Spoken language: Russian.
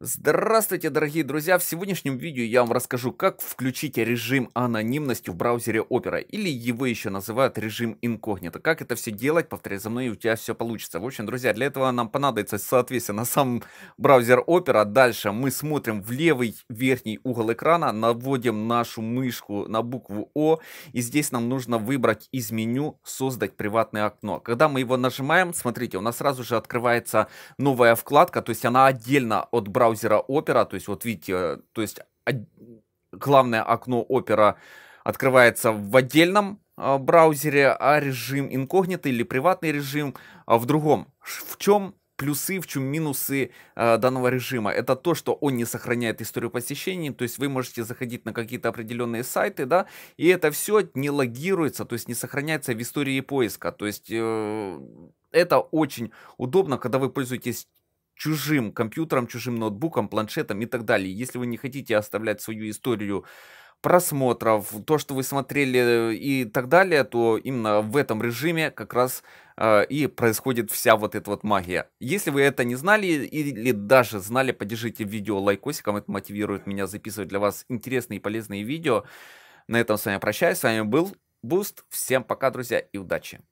Здравствуйте, дорогие друзья! В сегодняшнем видео я вам расскажу, как включить режим анонимности в браузере Opera, или его еще называют режим инкогнито. Как это все делать, повторяй за мной, и у тебя все получится. В общем, друзья, для этого нам понадобится, соответственно, сам браузер Opera. Дальше мы смотрим в левый верхний угол экрана, наводим нашу мышку на букву О, и здесь нам нужно выбрать из меню «Создать приватное окно». Когда мы его нажимаем, смотрите, у нас сразу же открывается новая вкладка, то есть она отдельно от браузера браузера Opera, то есть вот видите, э, то есть главное окно Opera открывается в отдельном э, браузере, а режим инкогнито или приватный режим а в другом. В чем плюсы, в чем минусы э, данного режима. Это то, что он не сохраняет историю посещений, то есть вы можете заходить на какие-то определенные сайты, да, и это все не логируется, то есть не сохраняется в истории поиска. То есть это очень удобно, когда вы пользуетесь чужим компьютером, чужим ноутбуком, планшетом и так далее. Если вы не хотите оставлять свою историю просмотров, то, что вы смотрели э, и так далее, то именно в этом режиме как раз э, и происходит вся вот эта вот магия. Если вы это не знали или даже знали, поддержите видео лайкосиком, это мотивирует меня записывать для вас интересные и полезные видео. На этом с вами прощаюсь, с вами был Буст, всем пока, друзья, и удачи!